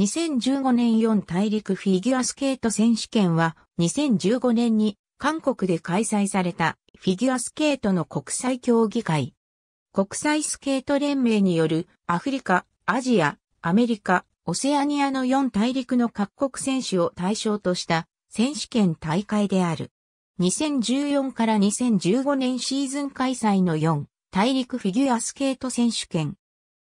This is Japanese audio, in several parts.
2015年4大陸フィギュアスケート選手権は2015年に韓国で開催されたフィギュアスケートの国際競技会。国際スケート連盟によるアフリカ、アジア、アメリカ、オセアニアの4大陸の各国選手を対象とした選手権大会である。2014から2015年シーズン開催の4大陸フィギュアスケート選手権。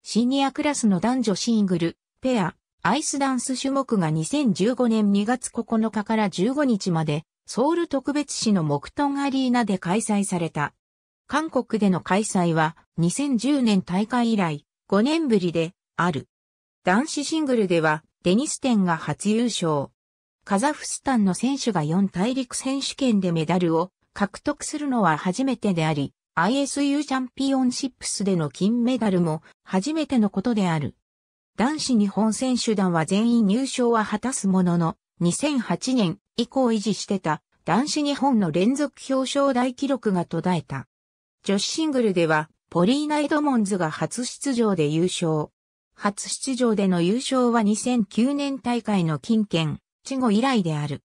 シニアクラスの男女シングル、ペア、アイスダンス種目が2015年2月9日から15日まで、ソウル特別市のモクトンアリーナで開催された。韓国での開催は2010年大会以来5年ぶりである。男子シングルではデニステンが初優勝。カザフスタンの選手が4大陸選手権でメダルを獲得するのは初めてであり、ISU チャンピオンシップスでの金メダルも初めてのことである。男子日本選手団は全員入賞は果たすものの、2008年以降維持してた男子日本の連続表彰台記録が途絶えた。女子シングルでは、ポリーナ・エドモンズが初出場で優勝。初出場での優勝は2009年大会の金券、地後以来である。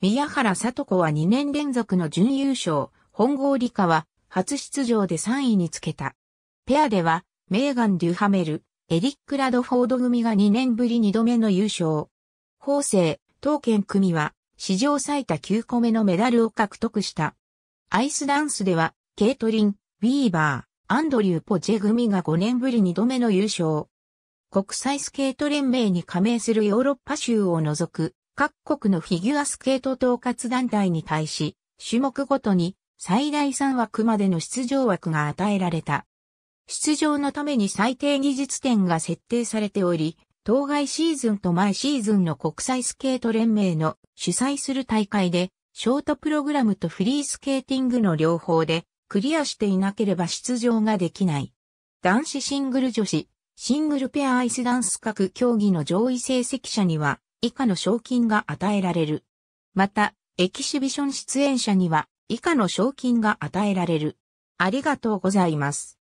宮原里子は2年連続の準優勝、本郷理香は初出場で3位につけた。ペアでは、メーガン・デュハメル、エリック・ラドフォード組が2年ぶり2度目の優勝。法政、刀剣組は史上最多9個目のメダルを獲得した。アイスダンスでは、ケイトリン、ウィーバー、アンドリュー・ポジェ組が5年ぶり2度目の優勝。国際スケート連盟に加盟するヨーロッパ州を除く各国のフィギュアスケート統括団体に対し、種目ごとに最大3枠までの出場枠が与えられた。出場のために最低技術点が設定されており、当該シーズンと前シーズンの国際スケート連盟の主催する大会で、ショートプログラムとフリースケーティングの両方で、クリアしていなければ出場ができない。男子シングル女子、シングルペアアイスダンス各競技の上位成績者には、以下の賞金が与えられる。また、エキシビション出演者には、以下の賞金が与えられる。ありがとうございます。